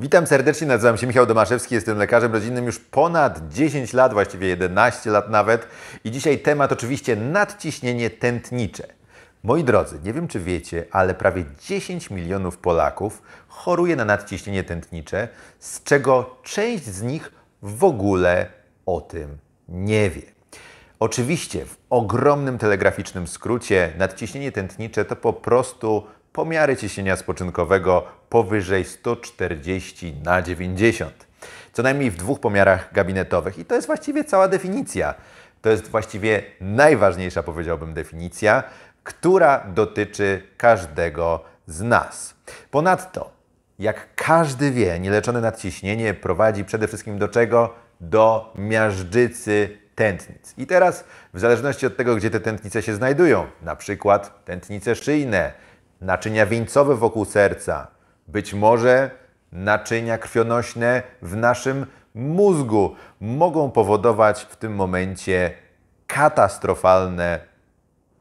Witam serdecznie, nazywam się Michał Domaszewski, jestem lekarzem rodzinnym już ponad 10 lat, właściwie 11 lat nawet. I dzisiaj temat oczywiście nadciśnienie tętnicze. Moi drodzy, nie wiem czy wiecie, ale prawie 10 milionów Polaków choruje na nadciśnienie tętnicze, z czego część z nich w ogóle o tym nie wie. Oczywiście w ogromnym telegraficznym skrócie nadciśnienie tętnicze to po prostu pomiary ciśnienia spoczynkowego powyżej 140 na 90. Co najmniej w dwóch pomiarach gabinetowych. I to jest właściwie cała definicja. To jest właściwie najważniejsza, powiedziałbym, definicja, która dotyczy każdego z nas. Ponadto, jak każdy wie, nieleczone nadciśnienie prowadzi przede wszystkim do czego? Do miażdżycy tętnic. I teraz, w zależności od tego, gdzie te tętnice się znajdują, na przykład tętnice szyjne, naczynia wieńcowe wokół serca, być może naczynia krwionośne w naszym mózgu mogą powodować w tym momencie katastrofalne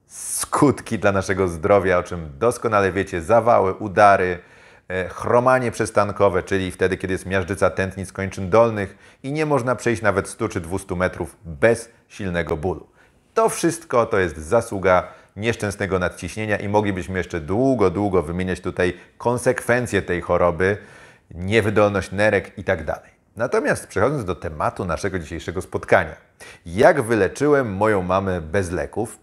skutki dla naszego zdrowia, o czym doskonale wiecie, zawały, udary, e, chromanie przestankowe, czyli wtedy, kiedy jest miażdżyca tętnic kończyn dolnych i nie można przejść nawet 100 czy 200 metrów bez silnego bólu. To wszystko to jest zasługa nieszczęsnego nadciśnienia i moglibyśmy jeszcze długo, długo wymieniać tutaj konsekwencje tej choroby, niewydolność nerek itd. Tak Natomiast przechodząc do tematu naszego dzisiejszego spotkania. Jak wyleczyłem moją mamę bez leków?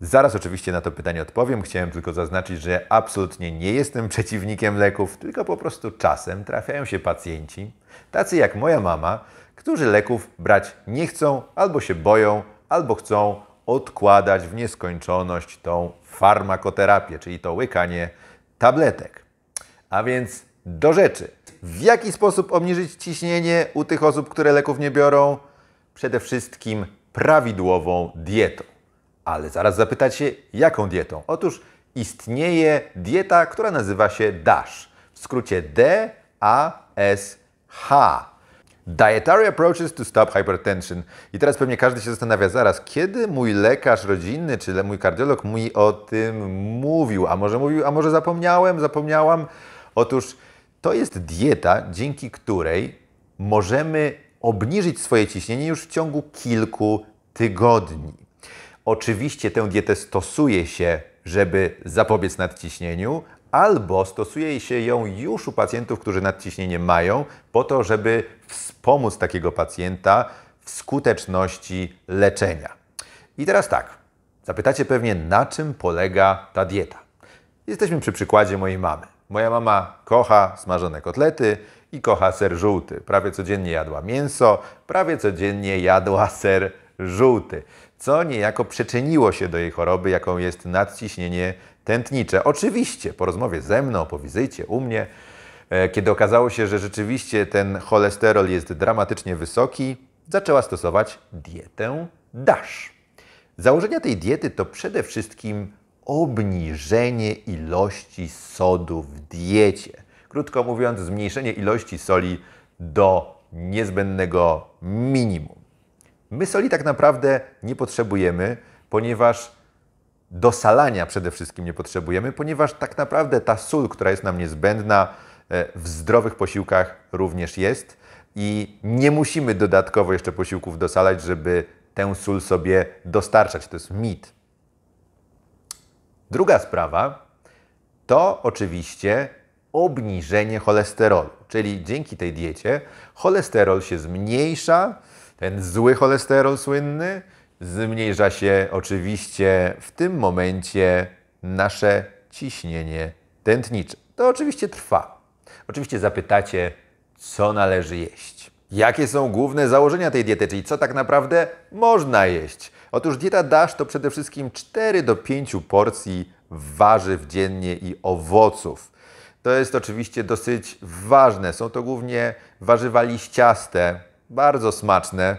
Zaraz oczywiście na to pytanie odpowiem. Chciałem tylko zaznaczyć, że absolutnie nie jestem przeciwnikiem leków, tylko po prostu czasem trafiają się pacjenci, tacy jak moja mama, którzy leków brać nie chcą, albo się boją, albo chcą, odkładać w nieskończoność tą farmakoterapię, czyli to łykanie tabletek. A więc do rzeczy. W jaki sposób obniżyć ciśnienie u tych osób, które leków nie biorą? Przede wszystkim prawidłową dietą. Ale zaraz zapytacie, jaką dietą? Otóż istnieje dieta, która nazywa się DASH. W skrócie D, A, S, H. Dietary approaches to stop hypertension. I teraz pewnie każdy się zastanawia, zaraz, kiedy mój lekarz rodzinny czy mój kardiolog mi o tym mówił? A może mówił, a może zapomniałem, zapomniałam? Otóż to jest dieta, dzięki której możemy obniżyć swoje ciśnienie już w ciągu kilku tygodni. Oczywiście tę dietę stosuje się, żeby zapobiec nadciśnieniu, albo stosuje się ją już u pacjentów, którzy nadciśnienie mają, po to, żeby wspomóc takiego pacjenta w skuteczności leczenia. I teraz tak, zapytacie pewnie, na czym polega ta dieta. Jesteśmy przy przykładzie mojej mamy. Moja mama kocha smażone kotlety i kocha ser żółty. Prawie codziennie jadła mięso, prawie codziennie jadła ser żółty, co niejako przyczyniło się do jej choroby, jaką jest nadciśnienie tętnicze. Oczywiście po rozmowie ze mną, po wizycie u mnie, e, kiedy okazało się, że rzeczywiście ten cholesterol jest dramatycznie wysoki, zaczęła stosować dietę DASH. Założenia tej diety to przede wszystkim obniżenie ilości sodu w diecie. Krótko mówiąc, zmniejszenie ilości soli do niezbędnego minimum. My soli tak naprawdę nie potrzebujemy, ponieważ dosalania przede wszystkim nie potrzebujemy, ponieważ tak naprawdę ta sól, która jest nam niezbędna e, w zdrowych posiłkach również jest i nie musimy dodatkowo jeszcze posiłków dosalać, żeby tę sól sobie dostarczać. To jest mit. Druga sprawa to oczywiście obniżenie cholesterolu, czyli dzięki tej diecie cholesterol się zmniejsza, ten zły cholesterol słynny, zmniejsza się oczywiście w tym momencie nasze ciśnienie tętnicze. To oczywiście trwa. Oczywiście zapytacie, co należy jeść. Jakie są główne założenia tej diety, czyli co tak naprawdę można jeść? Otóż dieta DASH to przede wszystkim 4 do 5 porcji warzyw dziennie i owoców. To jest oczywiście dosyć ważne. Są to głównie warzywa liściaste, bardzo smaczne.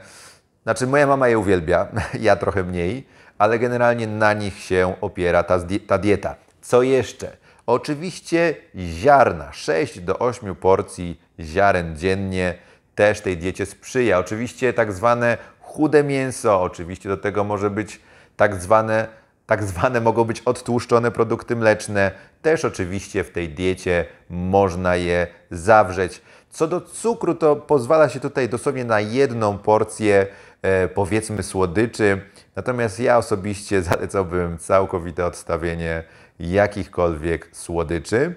Znaczy, moja mama je uwielbia, ja trochę mniej, ale generalnie na nich się opiera ta, ta dieta. Co jeszcze? Oczywiście ziarna, 6 do 8 porcji ziaren dziennie też tej diecie sprzyja. Oczywiście tak zwane chude mięso, oczywiście do tego może być tak zwane, tak zwane mogą być odtłuszczone produkty mleczne. Też oczywiście w tej diecie można je zawrzeć. Co do cukru, to pozwala się tutaj dosłownie na jedną porcję, e, powiedzmy, słodyczy. Natomiast ja osobiście zalecałbym całkowite odstawienie jakichkolwiek słodyczy.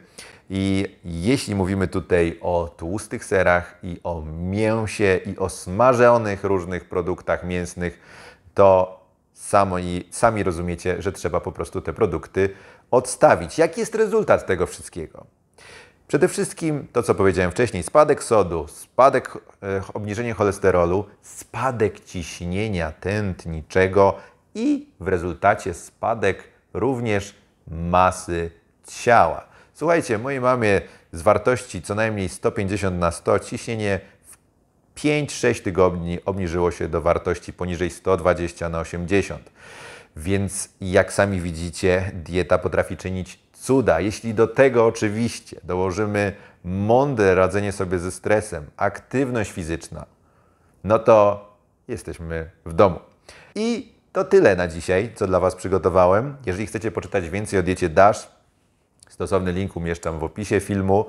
I jeśli mówimy tutaj o tłustych serach i o mięsie i o smażonych różnych produktach mięsnych, to sami, sami rozumiecie, że trzeba po prostu te produkty odstawić. Jaki jest rezultat tego wszystkiego? Przede wszystkim to, co powiedziałem wcześniej, spadek sodu, spadek e, obniżenie cholesterolu, spadek ciśnienia tętniczego i w rezultacie spadek również masy ciała. Słuchajcie, mojej mamie z wartości co najmniej 150 na 100 ciśnienie w 5-6 tygodni obniżyło się do wartości poniżej 120 na 80. Więc jak sami widzicie, dieta potrafi czynić cuda. Jeśli do tego oczywiście dołożymy mądre radzenie sobie ze stresem, aktywność fizyczna, no to jesteśmy w domu. I to tyle na dzisiaj, co dla Was przygotowałem. Jeżeli chcecie poczytać więcej o diecie DASH, stosowny link umieszczam w opisie filmu.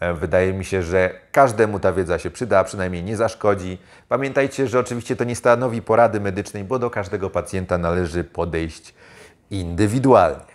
E, wydaje mi się, że każdemu ta wiedza się przyda, a przynajmniej nie zaszkodzi. Pamiętajcie, że oczywiście to nie stanowi porady medycznej, bo do każdego pacjenta należy podejść indywidualnie.